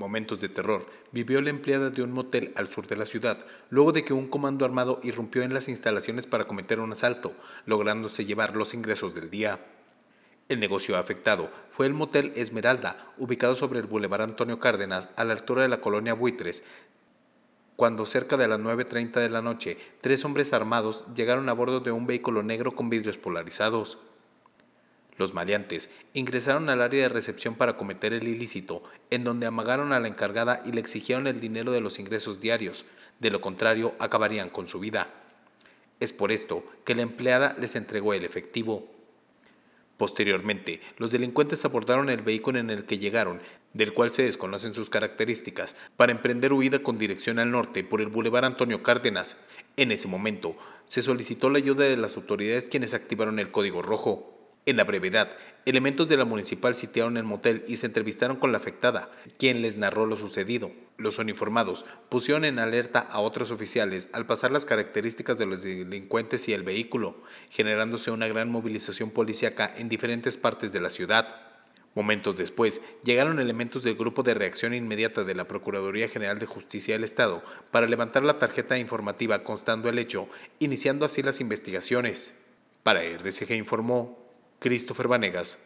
Momentos de terror vivió la empleada de un motel al sur de la ciudad, luego de que un comando armado irrumpió en las instalaciones para cometer un asalto, lográndose llevar los ingresos del día. El negocio afectado fue el Motel Esmeralda, ubicado sobre el Boulevard Antonio Cárdenas, a la altura de la colonia Buitres, cuando cerca de las 9.30 de la noche, tres hombres armados llegaron a bordo de un vehículo negro con vidrios polarizados. Los maleantes ingresaron al área de recepción para cometer el ilícito, en donde amagaron a la encargada y le exigieron el dinero de los ingresos diarios, de lo contrario acabarían con su vida. Es por esto que la empleada les entregó el efectivo. Posteriormente, los delincuentes abordaron el vehículo en el que llegaron, del cual se desconocen sus características, para emprender huida con dirección al norte por el Boulevard Antonio Cárdenas. En ese momento, se solicitó la ayuda de las autoridades quienes activaron el código rojo. En la brevedad, elementos de la municipal sitiaron el motel y se entrevistaron con la afectada, quien les narró lo sucedido. Los uniformados pusieron en alerta a otros oficiales al pasar las características de los delincuentes y el vehículo, generándose una gran movilización policíaca en diferentes partes de la ciudad. Momentos después, llegaron elementos del Grupo de Reacción Inmediata de la Procuraduría General de Justicia del Estado para levantar la tarjeta informativa constando el hecho, iniciando así las investigaciones. Para RCG informó Christopher Vanegas.